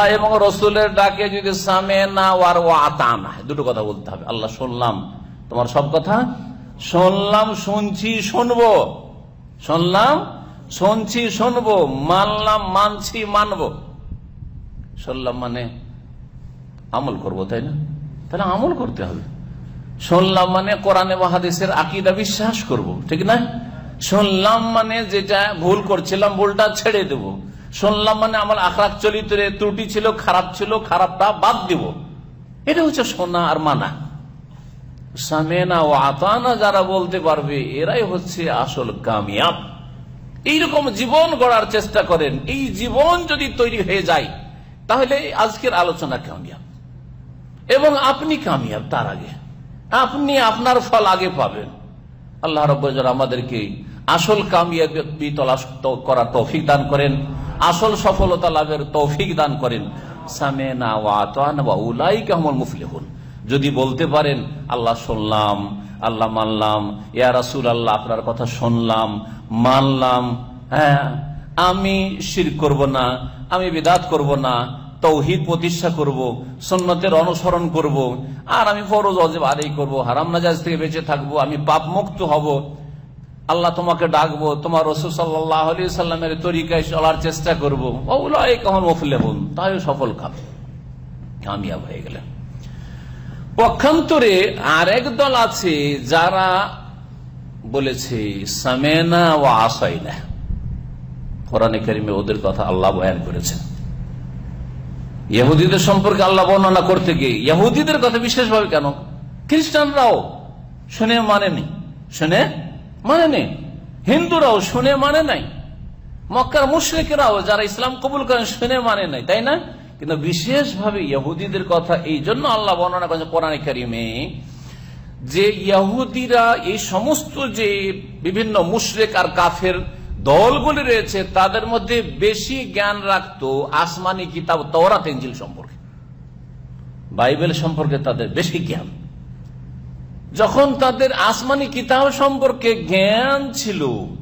আল্লাহ এবং রসুলের ডাকে যদি সামে না আর ও আতানা দুটো কথা বলতে হবে আল্লাহ শুনলাম তোমার সব কথা শুনলাম শুনছি শুনবো শুনলাম শুনছি শুনবো মানলাম মানছি মানবো শুনলাম মানে আমল করবো তাই না তাহলে আমল করতে হবে শুনলাম মানে কোরআনে মহাদেশের আকিদা বিশ্বাস করব ঠিক না শুনলাম মানে যেটা ভুল করছিলাম ভুলটা ছেড়ে দেবো শুনলাম মানে আমার আখরাত চরিত্রে ত্রুটি ছিল খারাপ ছিল খারাপটা বাদ দিব এটা হচ্ছে শোনা আর মানা সামেনা ও আতানা যারা বলতে পারবে এরাই হচ্ছে আসল কামিয়াব এইরকম জীবন গড়ার চেষ্টা করেন এই জীবন যদি তৈরি হয়ে যায় তাহলে আজকের আলোচনা কামিয়াব এবং আপনি কামিয়াব তার আগে আপনি আপনার ফল আগে পাবেন আল্লাহ রব আমাদেরকে আসল কামিয়াবি তলাশ করা তৌফিক দান করেন আসল সফলতা লাভের তৌফিক দান করেন যদি বলতে পারেন আল্লাহ শুনলাম আল্লাহ মানলাম ইয়া রাসুল আল্লাহ আপনার কথা শুনলাম মানলাম হ্যাঁ আমি শির করব না আমি বিদাত করব না তৌহিদ প্রতিষ্ঠা করব সন্ন্যতের অনুসরণ করব আর আমি ফরজ অজেব আদায় করব হারাম নাজাজ থেকে বেঁচে থাকবো আমি পাপ মুক্ত হব আল্লাহ তোমাকে ডাকবো তোমার রসুল সাল্লাহ আলী তরিকায় চলার চেষ্টা করবো ওগুলো কখন মফলে বোন তাই সফল কাম কামিয়াব হয়ে গেলেন পক্ষান্তরে আরেক দল আছে যারা বলেছে সামেনা ও আসাইনা কোরআনে কারিমে ওদের কথা আল্লাহ বয়ান করেছেন ইহুদিদের সম্পর্কে আল্লাহ বর্ণনা করতে গিয়ে ইহুদিদের কথা বিশেষভাবে কেন খ্রিস্টানরাও শুনে মানেনি শুনে মানে নেই হিন্দুরাও শুনে মানে নাই মক্কার মুশ্রিকরাও যারা ইসলাম কবুল করেন শুনে মানে নাই তাই না কিন্তু বিশেষভাবে ইয়াহুদিদের কথা এই জন্য আল্লাহ বর্ণনা করেছে কোরআন মেয়ে যে ইয়াহুদিরা এই সমস্ত যে বিভিন্ন মুশরেক আর কাফের দলগুলি রয়েছে তাদের মধ্যে বেশি জ্ঞান রাখত আসমানি কিতাব তওরা তেঞ্জিল সম্পর্কে বাইবেল সম্পর্কে তাদের বেশি জ্ঞান যখন তাদের আসমানি কিতাব সম্পর্কে জ্ঞান ছিল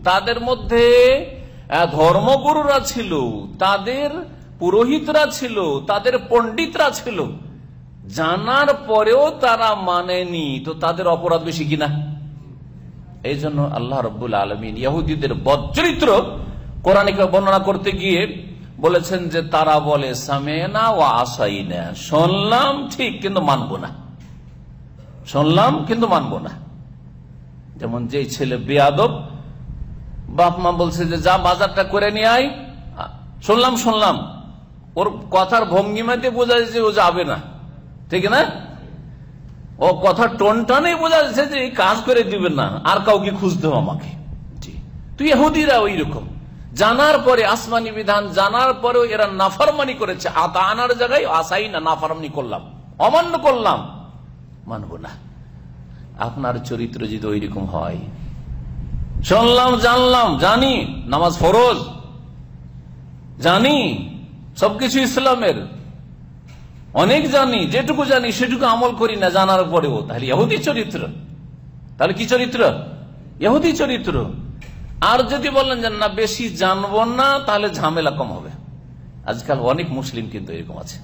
তাদের মধ্যে ধর্মগুরুরা ছিল তাদের পুরোহিতরা ছিল তাদের পণ্ডিতরা ছিল জানার পরেও তারা মানেনি তো তাদের অপরাধ বেশি কিনা এই জন্য আল্লাহ রবুল আলমিন ইয়াহুদিদের বজ্রিত্র কোরআনিকে বর্ণনা করতে গিয়ে বলেছেন যে তারা বলে সামেনা ও না শুনলাম ঠিক কিন্তু মানব না শুনলাম কিন্তু মানব না যেমন যে ছেলে বেয়াদব বাপ মা বলছে যে যা বাজারটা করে নিয়ে আয় শুনলাম শুনলাম ওর কথার ভঙ্গিমাতে বোঝা যাচ্ছে ও যাবে না ঠিক না ও কথা টনটানে বোঝা যাচ্ছে যে কাজ করে দিবে না আর কাউকে খুঁজতে আমাকে তুই হুদিরা ওই রকম জানার পরে আসমানি বিধান জানার পরেও এরা নাফারমানি করেছে আতা আনার জায়গায় আসাই না নাফারমানি করলাম অমান্য করলাম মানব না আপনার চরিত্র যদি ওই রকম হয় শুনলাম জানলাম জানি নামাজ ফরজ জানি সবকিছু ইসলামের অনেক জানি যেটুকু জানি সেটুকু আমল করি না জানার পরেও তাহলে ইহুদি চরিত্র তাহলে কি চরিত্র ইহুদি চরিত্র আর যদি বলেন যে না বেশি জানবো না তাহলে ঝামেলা কম হবে আজকাল অনেক মুসলিম কিন্তু এরকম আছে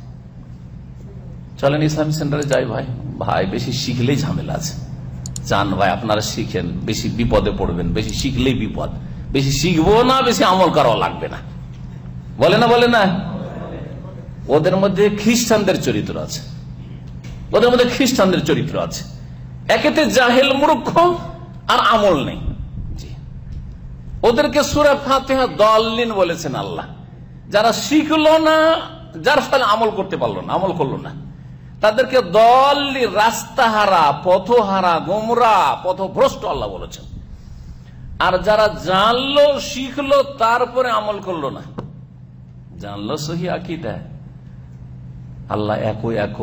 চলেন ইসলাম সেন্টারে যাই ভাই ভাই বেশি শিখলেই ঝামেলা আছে চান ভাই আপনারা শিখেন বেশি বিপদে পড়বেন বেশি শিখলেই বিপদ বেশি শিখবো না বেশি আমল করাও লাগবে না বলে না বলে না ওদের মধ্যে খ্রিস্টানদের চরিত্র আছে ওদের মধ্যে খ্রিস্টানদের চরিত্র আছে একেতে জাহেল মূর্খ আর আমল নেই ওদেরকে সুরা ফাতে দলিন বলেছেন আল্লাহ যারা শিখলো না যার ফলে আমল করতে পারলো না আমল করলো না তাদেরকে দল রাস্তাহারা পথহারা গোমরা পথভ্রষ্ট আল্লাহ বলেছেন আর যারা জানলো শিখলো তারপরে আমল করলো না জানলো সহি আকিদা আল্লাহ একো একক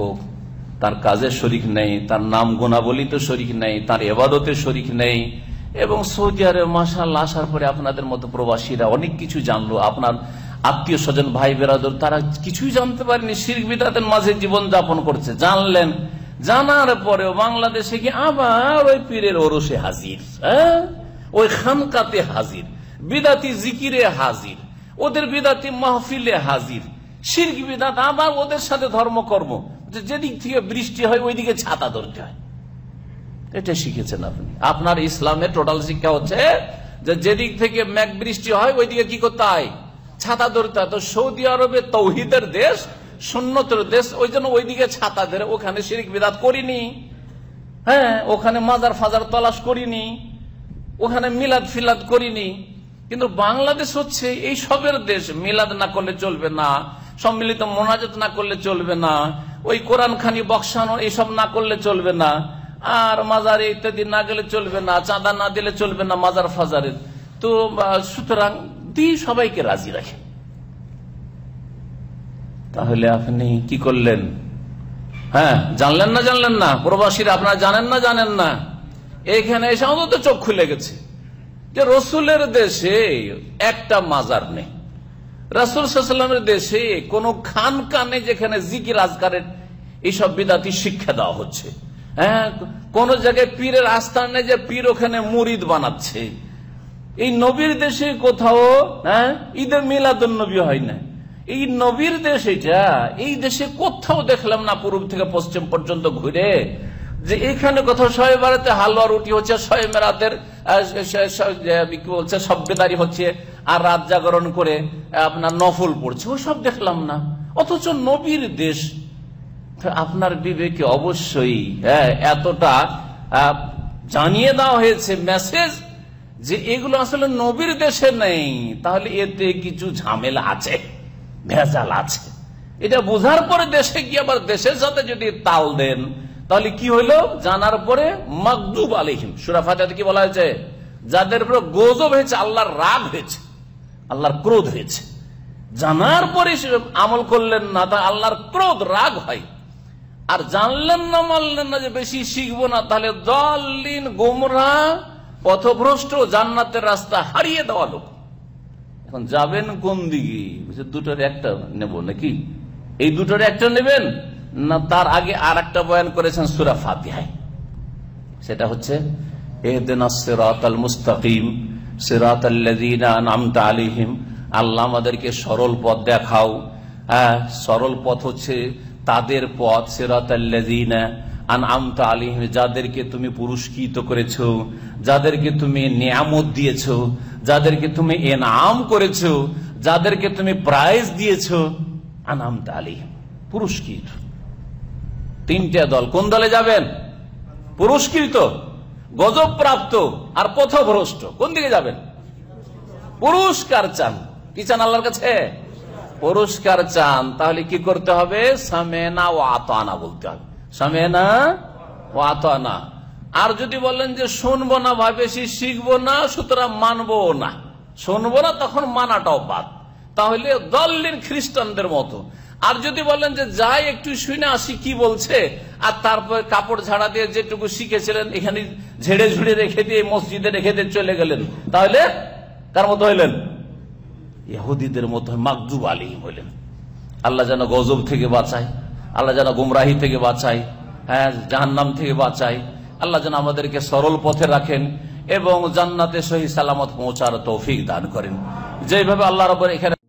তার কাজে শরিক নেই তার নাম তো শরিক নেই তার এবাদতে শরিক নেই এবং সৌদি আরব মাসাল্লাহ আসার পরে আপনাদের মতো প্রবাসীরা অনেক কিছু জানলো আপনার আত্মীয় স্বজন ভাই বেরাদর তারা কিছুই জানতে পারেনি শির্ক বিদাতের মাঝে জীবন যাপন করছে জানলেন জানার পরেও বাংলাদেশে কি আবার ওই পীরের ওরসে হাজির হ্যাঁ? ওই খানকাতে হাজির বিদাতি জিকিরে হাজির ওদের বিদাতি মাহফিলে হাজির শির্ক বিদাত আবার ওদের সাথে ধর্মকর্ম যেদিক থেকে বৃষ্টি হয় ওইদিকে ছাতা ধরতে হয় এটা শিখেছেন আপনি আপনার ইসলামের টোটাল শিক্ষা হচ্ছে যে যেদিক থেকে ম্যাক বৃষ্টি হয় ওইদিকে কি করতে হয় ছাতা ধরতে তো সৌদি আরবে তৌহিদের দেশ সুন্নতের দেশ ওই জন্য ওইদিকে ছাতা ধরে ওখানে শিরিক বিদাত করিনি হ্যাঁ ওখানে মাজার ফাজার তলাশ করিনি ওখানে মিলাদ ফিলাদ করিনি কিন্তু বাংলাদেশ হচ্ছে এই সবের দেশ মিলাদ না করলে চলবে না সম্মিলিত মোনাজাত না করলে চলবে না ওই কোরআন খানি বক্সানো এইসব না করলে চলবে না আর মাজারে ইত্যাদি না গেলে চলবে না চাঁদা না দিলে চলবে না মাজার ফাজারের তো সুতরাং সত্যি সবাইকে রাজি রাখে তাহলে আপনি কি করলেন হ্যাঁ জানলেন না জানলেন না প্রবাসীরা আপনার জানেন না জানেন না এখানে এসে অন্তত চোখ খুলে গেছে যে রসুলের দেশে একটা মাজার নেই রাসুল সাল্লামের দেশে কোন খান কানে যেখানে জিকির আজকারের এইসব বিদাতি শিক্ষা দেওয়া হচ্ছে হ্যাঁ কোন জায়গায় পীরের আস্থানে যে পীর ওখানে মুরিদ বানাচ্ছে এই নবীর দেশে কোথাও হ্যাঁ ঈদের মিলাদুল নবী হয় না এই নবীর দেশ এটা এই দেশে কোথাও দেখলাম না পূর্ব থেকে পশ্চিম পর্যন্ত ঘুরে যে এখানে কোথাও শয়ে বেড়াতে হালুয়া রুটি হচ্ছে শয়ে মেরাতের কি বলছে হচ্ছে আর রাত জাগরণ করে আপনার নফল পড়ছে ওসব দেখলাম না অথচ নবীর দেশ আপনার বিবেকে অবশ্যই হ্যাঁ এতটা জানিয়ে দেওয়া হয়েছে মেসেজ যে এগুলো আসলে নবীর দেশে নেই তাহলে এতে কিছু ঝামেলা আছে ভেজাল আছে এটা বোঝার পরে দেশে গিয়ে আবার দেশের সাথে যদি তাল দেন তাহলে কি হলো জানার পরে মকদুব আলহিম সুরাফাতে কি বলা হয়েছে যাদের উপরে গজব হয়েছে আল্লাহর রাগ হয়েছে আল্লাহর ক্রোধ হয়েছে জানার পরে আমল করলেন না তা আল্লাহর ক্রোধ রাগ হয় আর জানলেন না মানলেন না যে বেশি শিখবো না তাহলে দল গোমরা পথভ্রষ্ট জান্নাতের রাস্তা হারিয়ে দেওয়া লোক এখন যাবেন কোন দিকে দুটোর একটা নেব নাকি এই দুটোর একটা নেবেন না তার আগে আর একটা বয়ান করেছেন সুরা ফাতিহায় সেটা হচ্ছে আলিহিম আল্লাহ আমাদেরকে সরল পথ দেখাও হ্যাঁ সরল পথ হচ্ছে তাদের পথ সেরাত যাদেরকে তুমি পুরস্কৃত করেছ যাদেরকে তুমি নিয়ামত দিয়েছ যাদেরকে তুমি এনাম করেছ যাদেরকে তুমি প্রাইজ দিয়েছ আনাম পুরস্কৃত তিনটা দল কোন দলে যাবেন পুরস্কৃত প্রাপ্ত আর পথভ্রষ্ট কোন দিকে যাবেন পুরস্কার চান কি চান আল্লাহর কাছে পুরস্কার চান তাহলে কি করতে হবে সামেনা ও আতানা বলতে হবে সামে না ওয়াতা না আর যদি বলেন যে শুনবো না ভাবে শিখবো না সুতরাং মানবো না শুনবো না তখন মানাটাও বাদ তাহলে দলিন খ্রিস্টানদের মতো আর যদি বলেন যে যাই একটু শুনে আসি কি বলছে আর তারপর কাপড় ঝাড়া দিয়ে যেটুকু শিখেছিলেন এখানে ঝেড়ে ঝুড়ে রেখে দিয়ে মসজিদে রেখে দিয়ে চলে গেলেন তাহলে কার মতো হইলেন ইহুদিদের মতো মাকদুব আলী হইলেন আল্লাহ যেন গজব থেকে বাঁচায় আল্লাহ যেন গুমরাহি থেকে বাঁচাই হ্যাঁ জাহান্নাম থেকে বাঁচাই আল্লাহ যেন আমাদেরকে সরল পথে রাখেন এবং জান্নাতে সহি সালামত পৌঁছার তৌফিক দান করেন যেভাবে আল্লাহ রবর এখানে